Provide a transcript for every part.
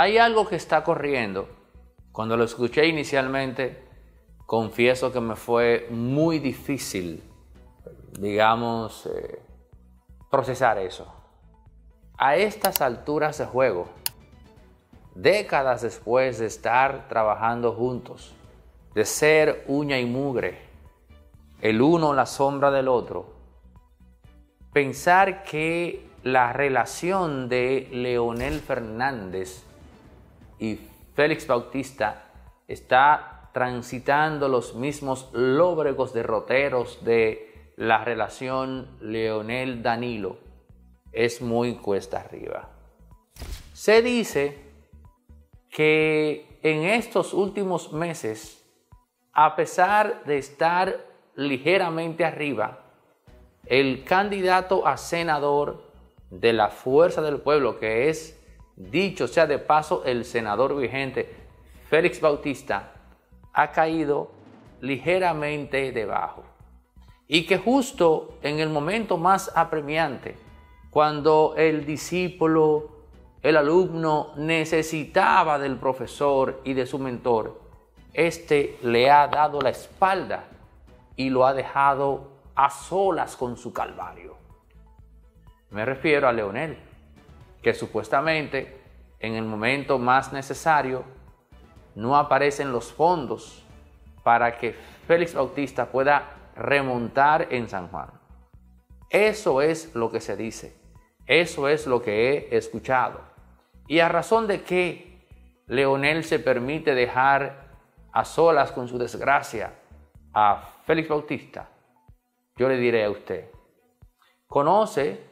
hay algo que está corriendo. Cuando lo escuché inicialmente, confieso que me fue muy difícil, digamos, eh, procesar eso. A estas alturas de juego, décadas después de estar trabajando juntos, de ser uña y mugre, el uno la sombra del otro, pensar que la relación de Leonel Fernández y Félix Bautista está transitando los mismos lóbregos derroteros de la relación Leonel Danilo es muy cuesta arriba. Se dice que en estos últimos meses, a pesar de estar ligeramente arriba, el candidato a senador de la Fuerza del Pueblo, que es Dicho sea de paso, el senador vigente Félix Bautista ha caído ligeramente debajo. Y que justo en el momento más apremiante, cuando el discípulo, el alumno necesitaba del profesor y de su mentor, este le ha dado la espalda y lo ha dejado a solas con su calvario. Me refiero a Leonel que supuestamente en el momento más necesario no aparecen los fondos para que Félix Bautista pueda remontar en San Juan. Eso es lo que se dice, eso es lo que he escuchado. ¿Y a razón de que Leonel se permite dejar a solas con su desgracia a Félix Bautista? Yo le diré a usted, conoce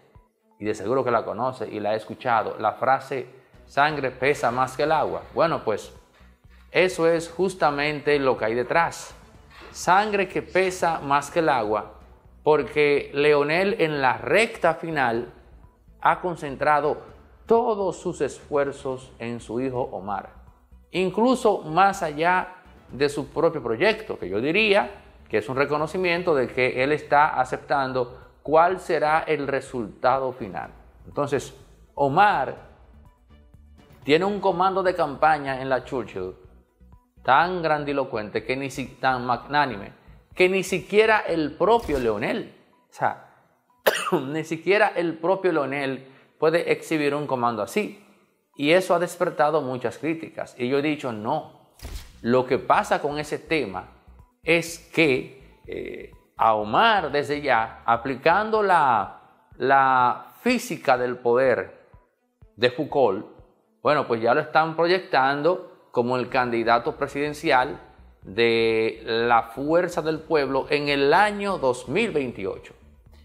y de seguro que la conoce y la ha escuchado, la frase sangre pesa más que el agua. Bueno, pues eso es justamente lo que hay detrás. Sangre que pesa más que el agua, porque Leonel en la recta final ha concentrado todos sus esfuerzos en su hijo Omar, incluso más allá de su propio proyecto, que yo diría que es un reconocimiento de que él está aceptando cuál será el resultado final. Entonces, Omar tiene un comando de campaña en la Churchill tan grandilocuente, que ni, tan magnánime, que ni siquiera el propio Leonel, o sea, ni siquiera el propio Leonel puede exhibir un comando así. Y eso ha despertado muchas críticas. Y yo he dicho, no, lo que pasa con ese tema es que eh, a Omar desde ya, aplicando la, la física del poder de Foucault, bueno, pues ya lo están proyectando como el candidato presidencial de la fuerza del pueblo en el año 2028.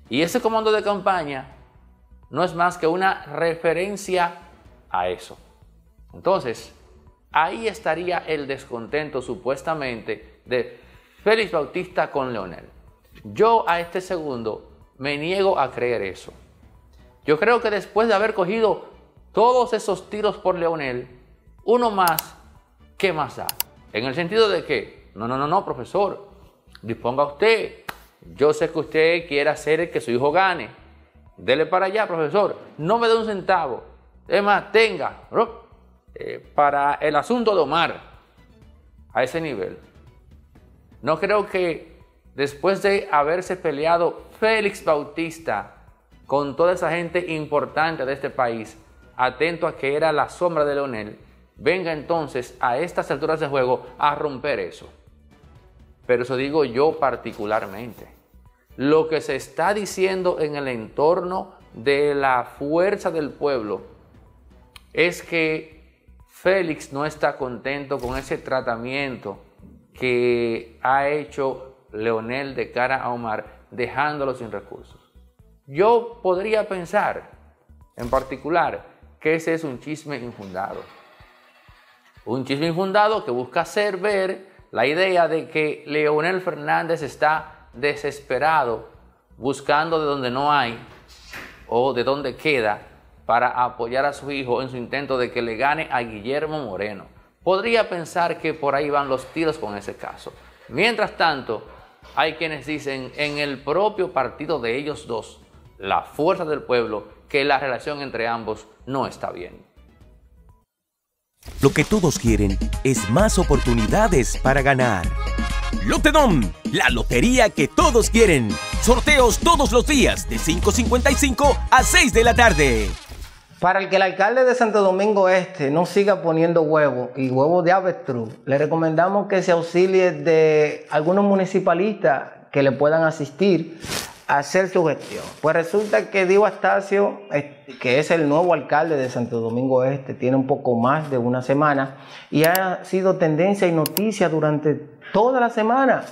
Y ese comando de campaña no es más que una referencia a eso. Entonces, ahí estaría el descontento supuestamente de Félix Bautista con Leonel. Yo a este segundo me niego a creer eso. Yo creo que después de haber cogido todos esos tiros por Leonel, uno más, ¿qué más da? En el sentido de que, no, no, no, no, profesor, disponga usted. Yo sé que usted quiere hacer que su hijo gane. Dele para allá, profesor. No me dé un centavo. Es más, tenga. Eh, para el asunto de Omar, a ese nivel. No creo que Después de haberse peleado Félix Bautista con toda esa gente importante de este país, atento a que era la sombra de Leonel, venga entonces a estas alturas de juego a romper eso. Pero eso digo yo particularmente. Lo que se está diciendo en el entorno de la fuerza del pueblo es que Félix no está contento con ese tratamiento que ha hecho Leonel de cara a Omar, dejándolo sin recursos. Yo podría pensar, en particular, que ese es un chisme infundado. Un chisme infundado que busca hacer ver la idea de que Leonel Fernández está desesperado, buscando de donde no hay o de donde queda para apoyar a su hijo en su intento de que le gane a Guillermo Moreno. Podría pensar que por ahí van los tiros con ese caso. Mientras tanto, hay quienes dicen en el propio partido de ellos dos, la fuerza del pueblo, que la relación entre ambos no está bien. Lo que todos quieren es más oportunidades para ganar. Lotedom, la lotería que todos quieren. Sorteos todos los días de 5.55 a 6 de la tarde. Para el que el alcalde de Santo Domingo Este no siga poniendo huevos y huevos de avestruz, le recomendamos que se auxilie de algunos municipalistas que le puedan asistir a hacer su gestión. Pues resulta que Diego Astacio, eh, que es el nuevo alcalde de Santo Domingo Este, tiene un poco más de una semana y ha sido tendencia y noticia durante toda la semana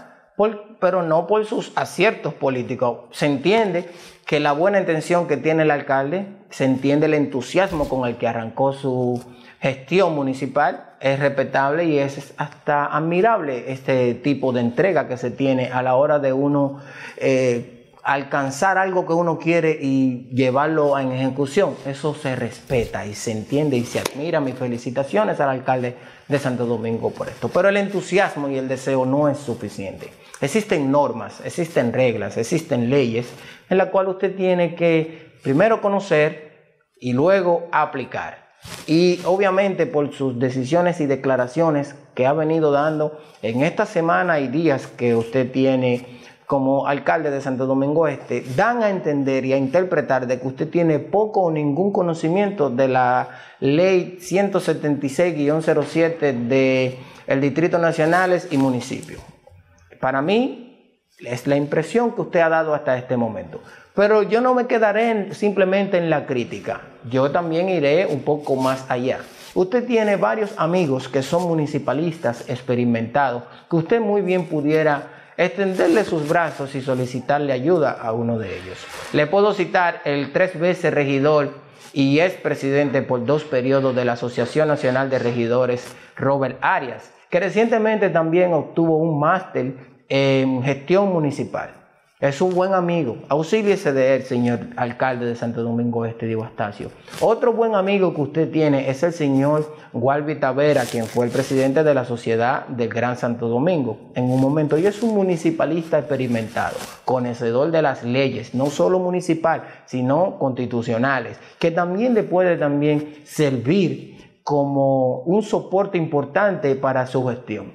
pero no por sus aciertos políticos. Se entiende que la buena intención que tiene el alcalde, se entiende el entusiasmo con el que arrancó su gestión municipal, es respetable y es hasta admirable este tipo de entrega que se tiene a la hora de uno... Eh, alcanzar algo que uno quiere y llevarlo en ejecución, eso se respeta y se entiende y se admira. Mis felicitaciones al alcalde de Santo Domingo por esto. Pero el entusiasmo y el deseo no es suficiente. Existen normas, existen reglas, existen leyes en la cual usted tiene que primero conocer y luego aplicar. Y obviamente por sus decisiones y declaraciones que ha venido dando en esta semana y días que usted tiene como alcalde de Santo Domingo Este, dan a entender y a interpretar de que usted tiene poco o ningún conocimiento de la ley 176-07 de el Distrito Nacionales y Municipios. Para mí es la impresión que usted ha dado hasta este momento. Pero yo no me quedaré simplemente en la crítica. Yo también iré un poco más allá. Usted tiene varios amigos que son municipalistas experimentados, que usted muy bien pudiera extenderle sus brazos y solicitarle ayuda a uno de ellos. Le puedo citar el tres veces regidor y ex presidente por dos periodos de la Asociación Nacional de Regidores, Robert Arias, que recientemente también obtuvo un máster en gestión municipal. Es un buen amigo. Auxíliese de él, señor alcalde de Santo Domingo Este, Diego Astacio. Otro buen amigo que usted tiene es el señor Gualvi Tavera, quien fue el presidente de la Sociedad del Gran Santo Domingo. En un momento, y es un municipalista experimentado, conocedor de las leyes, no solo municipal, sino constitucionales, que también le puede también servir como un soporte importante para su gestión.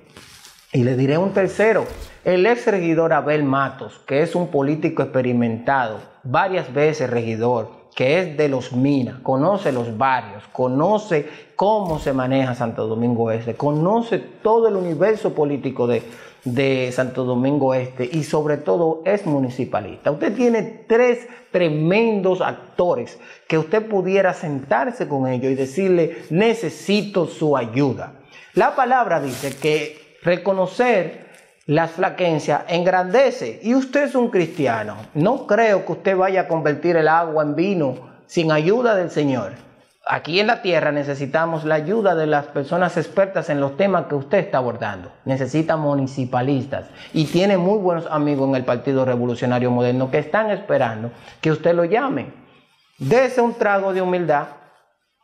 Y le diré un tercero, el ex regidor Abel Matos, que es un político experimentado, varias veces regidor, que es de los Minas, conoce los barrios, conoce cómo se maneja Santo Domingo Este, conoce todo el universo político de, de Santo Domingo Este y sobre todo es municipalista. Usted tiene tres tremendos actores que usted pudiera sentarse con ellos y decirle necesito su ayuda. La palabra dice que reconocer la flaquencia engrandece y usted es un cristiano. No creo que usted vaya a convertir el agua en vino sin ayuda del Señor. Aquí en la tierra necesitamos la ayuda de las personas expertas en los temas que usted está abordando. Necesita municipalistas y tiene muy buenos amigos en el Partido Revolucionario Moderno que están esperando que usted lo llame. Dese un trago de humildad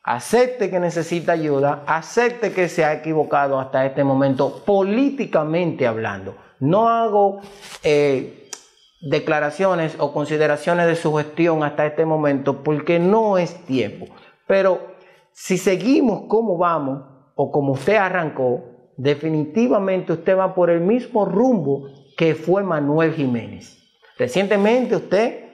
acepte que necesita ayuda, acepte que se ha equivocado hasta este momento políticamente hablando. No hago eh, declaraciones o consideraciones de su gestión hasta este momento porque no es tiempo. Pero si seguimos como vamos o como usted arrancó, definitivamente usted va por el mismo rumbo que fue Manuel Jiménez. Recientemente usted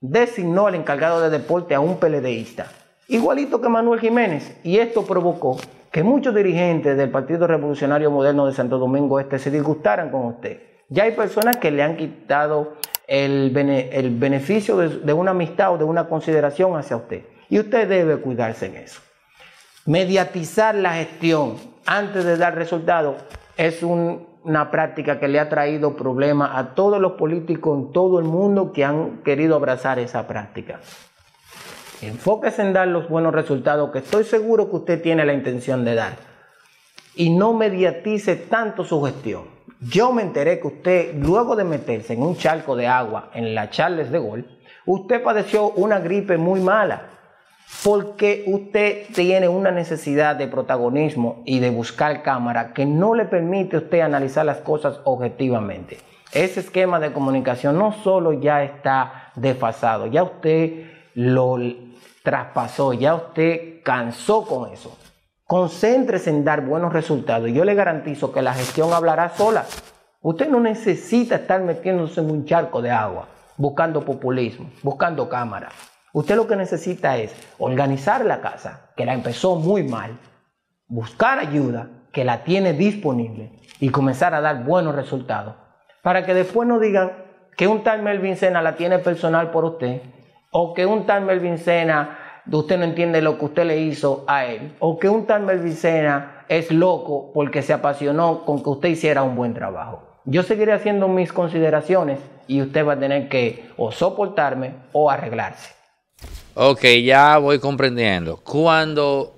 designó al encargado de deporte a un PLDista igualito que Manuel Jiménez. Y esto provocó que muchos dirigentes del Partido Revolucionario Moderno de Santo Domingo Este se disgustaran con usted. Ya hay personas que le han quitado el, beneficio de, una amistad o de una consideración hacia usted. Y usted debe cuidarse en eso. Mediatizar la gestión antes de dar resultados es una práctica que le ha traído problemas a todos los políticos en todo el mundo que han querido abrazar esa práctica. Enfóquese en dar los buenos resultados que estoy seguro que usted tiene la intención de dar. Y no mediatice tanto su gestión. Yo me enteré que usted, luego de meterse en un charco de agua en la Charles de Gaulle, usted padeció una gripe muy mala. Porque usted tiene una necesidad de protagonismo y de buscar cámara que no le permite a usted analizar las cosas objetivamente. Ese esquema de comunicación no solo ya está desfasado, ya usted lo traspasó, ya usted cansó con eso. Concéntrese en dar buenos resultados. Yo le garantizo que la gestión hablará sola. Usted no necesita estar metiéndose en un charco de agua, buscando populismo, buscando cámaras. Usted lo que necesita es organizar la casa, que la empezó muy mal, buscar ayuda, que la tiene disponible, y comenzar a dar buenos resultados. Para que después no digan que un tal Melvin Cena la tiene personal por usted, o que un tal Melvin usted no entiende lo que usted le hizo a él, o que un tal Melvin es loco porque se apasionó con que usted hiciera un buen trabajo. Yo seguiré haciendo mis consideraciones y usted va a tener que o soportarme o arreglarse. Ok, ya voy comprendiendo. Cuando,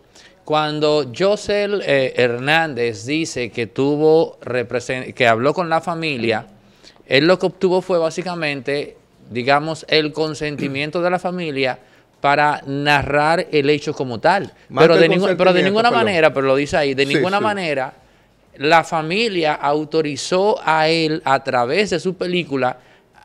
cuando José eh, Hernández dice que, tuvo que habló con la familia, él lo que obtuvo fue básicamente digamos, el consentimiento de la familia para narrar el hecho como tal. pero de, ninguna manera, pero lo dice ahí, de ninguna manera la familia autorizó a él a través de su película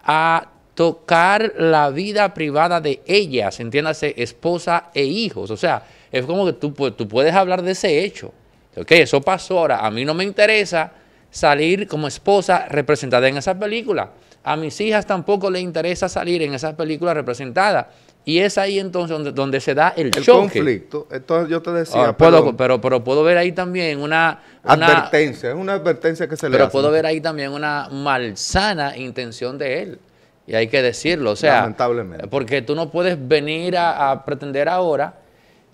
a tocar la vida privada de ellas, entiéndase, esposa e hijos. O sea, es como que tú, pues, tú puedes hablar de ese hecho. Ok, eso pasó ahora. A mí no me interesa salir como esposa representada en esa película. A mis hijas tampoco le interesa salir en esas películas representadas. Y es ahí entonces donde, se da el, el conflicto. Entonces yo te decía. Ah, pero, puedo ver ahí también una. advertencia, es una advertencia que se le Pero puedo ver ahí también una malsana intención de él. Y hay que decirlo, o sea. Lamentablemente. Porque tú no puedes venir a pretender ahora.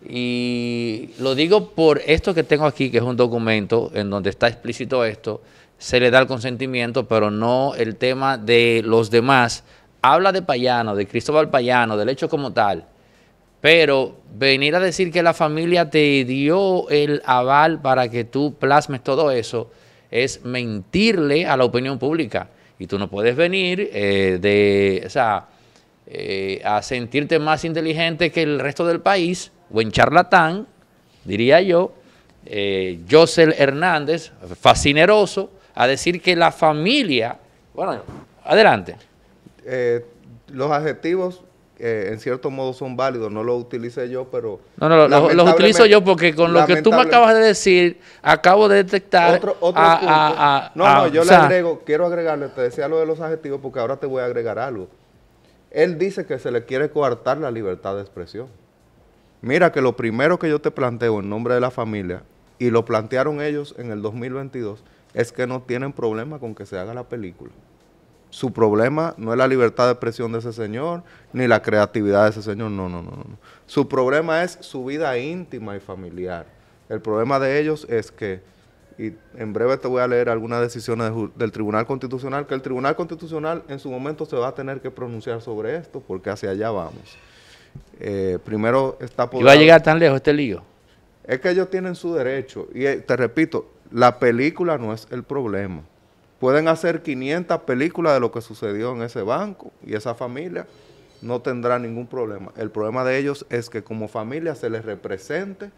Y lo digo por esto que tengo aquí, que es un documento en donde está explícito esto se le da el consentimiento, pero no el tema de los demás. Habla de Payano, de Cristóbal Payano, del hecho como tal. Pero venir a decir que la familia te dio el aval para que tú plasmes todo eso es mentirle a la opinión pública. Y tú no puedes venir eh, de, o eh, a sentirte más inteligente que el resto del país, buen charlatán, diría yo, eh, José Hernández, fascineroso, a decir que la familia... Bueno, adelante. Eh, los adjetivos eh, en cierto modo son válidos, no los utilice yo, pero... No, no, los, utilizo yo porque con lo que tú me acabas de decir, acabo de detectar... Otro, no, no, yo le agrego, quiero agregarle, te decía lo de los adjetivos porque ahora te voy a agregar algo. Él dice que se le quiere coartar la libertad de expresión. Mira que lo primero que yo te planteo en nombre de la familia, y lo plantearon ellos en el 2022, es que no tienen problema con que se haga la película. Su problema no es la libertad de expresión de ese señor, ni la creatividad de ese señor, no, no, no. Su problema es su vida íntima y familiar. El problema de ellos es que, y en breve te voy a leer algunas decisiones del Tribunal Constitucional, que el Tribunal Constitucional en su momento se va a tener que pronunciar sobre esto, porque hacia allá vamos. Eh, primero está... ¿Y va a llegar tan lejos este lío? Es que ellos tienen su derecho. Y eh, te repito, la película no es el problema. Pueden hacer 500 películas de lo que sucedió en ese banco y esa familia no tendrá ningún problema. El problema de ellos es que como familia se les represente,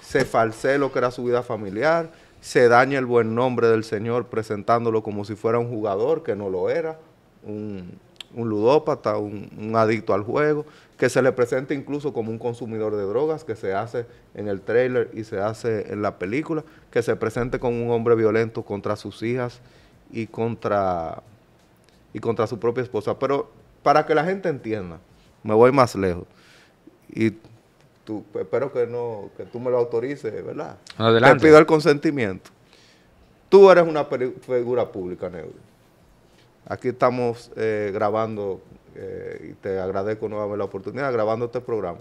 se falsee lo que era su vida familiar, se daña el buen nombre del Señor presentándolo como si fuera un jugador que no lo era, un, ludópata, un adicto al juego que se le presente incluso como un consumidor de drogas, que se hace en el trailer y se hace en la película, que se presente como un hombre violento contra sus hijas y contra, y contra su propia esposa. Pero para que la gente entienda, me voy más lejos. Y tú, espero que, no, que tú me lo autorices, ¿verdad? Adelante. Te pido el consentimiento. Tú eres una figura pública, Neuro. Aquí estamos eh, grabando eh, y te agradezco nuevamente la oportunidad grabando este programa.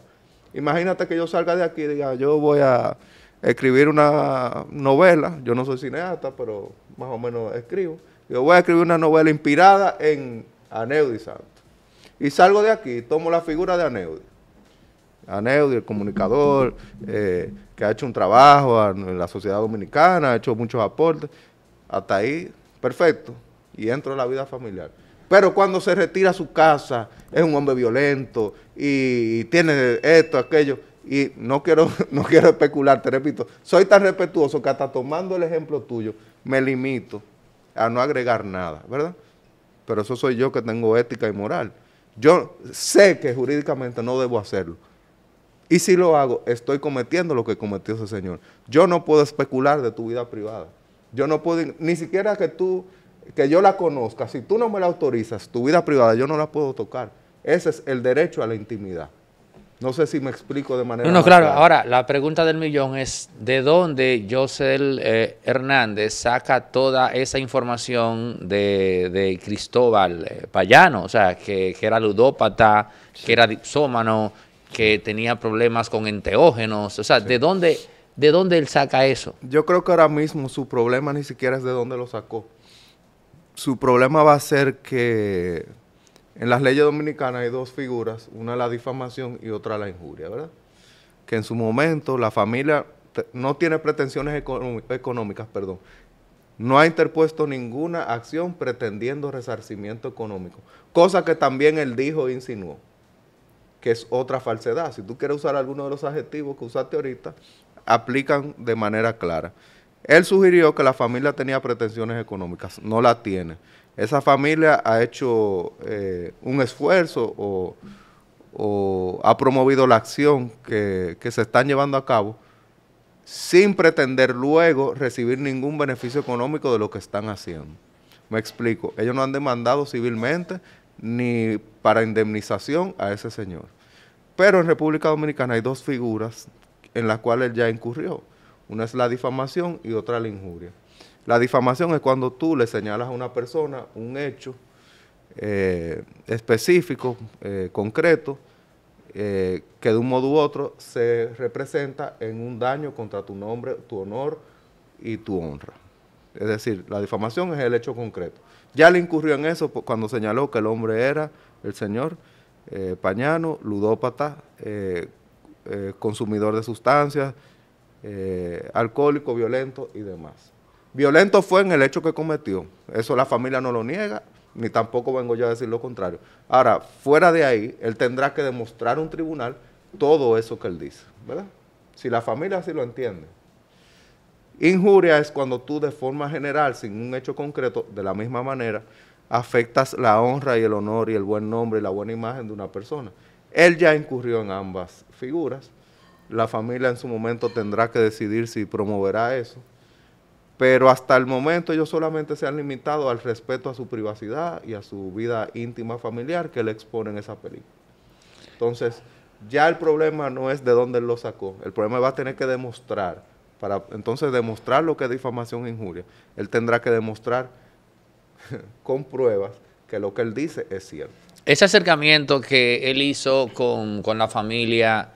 Imagínate que yo salga de aquí y diga, yo voy a escribir una novela, yo no soy cineasta, pero más o menos escribo, yo voy a escribir una novela inspirada en Aneudi Santos. Y salgo de aquí, tomo la figura de Aneudi. Aneudi, el comunicador, eh, que ha hecho un trabajo en la sociedad dominicana, ha hecho muchos aportes. Hasta ahí, perfecto. Y entro en la vida familiar. Pero cuando se retira a su casa, es un hombre violento y tiene esto, aquello. Y no quiero, no quiero especular, te repito, soy tan respetuoso que hasta tomando el ejemplo tuyo, me limito a no agregar nada, ¿verdad? Pero eso soy yo que tengo ética y moral. Yo sé que jurídicamente no debo hacerlo. Y si lo hago, estoy cometiendo lo que cometió ese señor. Yo no puedo especular de tu vida privada. Yo no puedo, ni siquiera que tú que yo la conozca, si tú no me la autorizas, tu vida privada, yo no la puedo tocar. Ese es el derecho a la intimidad. No sé si me explico de manera. No, claro. Ahora, la pregunta del millón es: ¿de dónde Josel eh, Hernández saca toda esa información de, de Cristóbal eh, Payano? O sea, que, era ludópata, que era dipsómano, que tenía problemas con enteógenos. O sea, ¿de, dónde, ¿de dónde él saca eso? Yo creo que ahora mismo su problema ni siquiera es de dónde lo sacó su problema va a ser que en las leyes dominicanas hay dos figuras, una la difamación y otra la injuria, ¿verdad? Que en su momento la familia no tiene pretensiones económicas, perdón. No ha interpuesto ninguna acción pretendiendo resarcimiento económico, cosa que también él dijo e insinuó, que es otra falsedad. Si tú quieres usar alguno de los adjetivos que usaste ahorita, aplican de manera clara. Él sugirió que la familia tenía pretensiones económicas, no la tiene. Esa familia ha hecho eh, un esfuerzo o, ha promovido la acción que, que se están llevando a cabo sin pretender luego recibir ningún beneficio económico de lo que están haciendo. Me explico, ellos no han demandado civilmente ni para indemnización a ese señor. Pero en República Dominicana hay dos figuras en las cuales ya incurrió. Una es la difamación y otra la injuria. La difamación es cuando tú le señalas a una persona un hecho eh, específico, eh, concreto, eh, que de un modo u otro se representa en un daño contra tu nombre, tu honor y tu honra. Es decir, la difamación es el hecho concreto. Ya le incurrió en eso cuando señaló que el hombre era el señor Pañano, ludópata, consumidor de sustancias, eh, alcohólico, violento y demás. Violento fue en el hecho que cometió. Eso la familia no lo niega, ni tampoco vengo yo a decir lo contrario. Ahora, fuera de ahí, él tendrá que demostrar a un tribunal todo eso que él dice, ¿verdad? Si la familia así lo entiende. Injuria es cuando tú de forma general, sin un hecho concreto, de la misma manera, afectas la honra y el honor y el buen nombre y la buena imagen de una persona. Él ya incurrió en ambas figuras. La familia en su momento tendrá que decidir si promoverá eso. Pero hasta el momento ellos solamente se han limitado al respeto a su privacidad y a su vida íntima familiar que le exponen esa película. Entonces, ya el problema no es de dónde él lo sacó. El problema va a tener que demostrar. Para entonces demostrar lo que es difamación e injuria, él tendrá que demostrar con pruebas que lo que él dice es cierto. Ese acercamiento que él hizo con, con la familia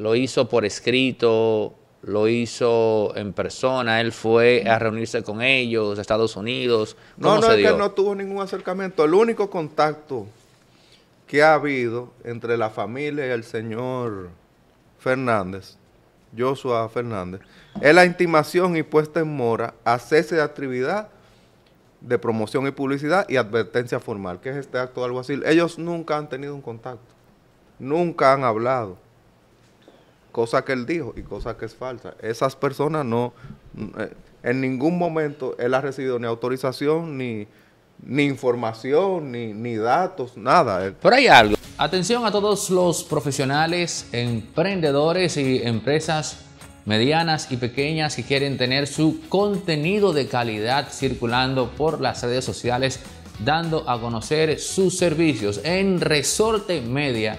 lo hizo por escrito, lo hizo en persona, él fue a reunirse con ellos, Estados Unidos. no, no, es que no tuvo ningún acercamiento. El único contacto que ha habido entre la familia y el señor Fernández, Joshua Fernández, es la intimación y puesta en mora a cese de actividad de promoción y publicidad y advertencia formal, que es este acto de así. Ellos nunca han tenido un contacto, nunca han hablado cosa que él dijo y cosa que es falsa. Esas personas no, eh, en ningún momento él ha recibido ni autorización, ni, información, ni, ni datos, nada. Pero hay algo. Atención a todos los profesionales, emprendedores y empresas medianas y pequeñas que quieren tener su contenido de calidad circulando por las redes sociales, dando a conocer sus servicios en Resorte Media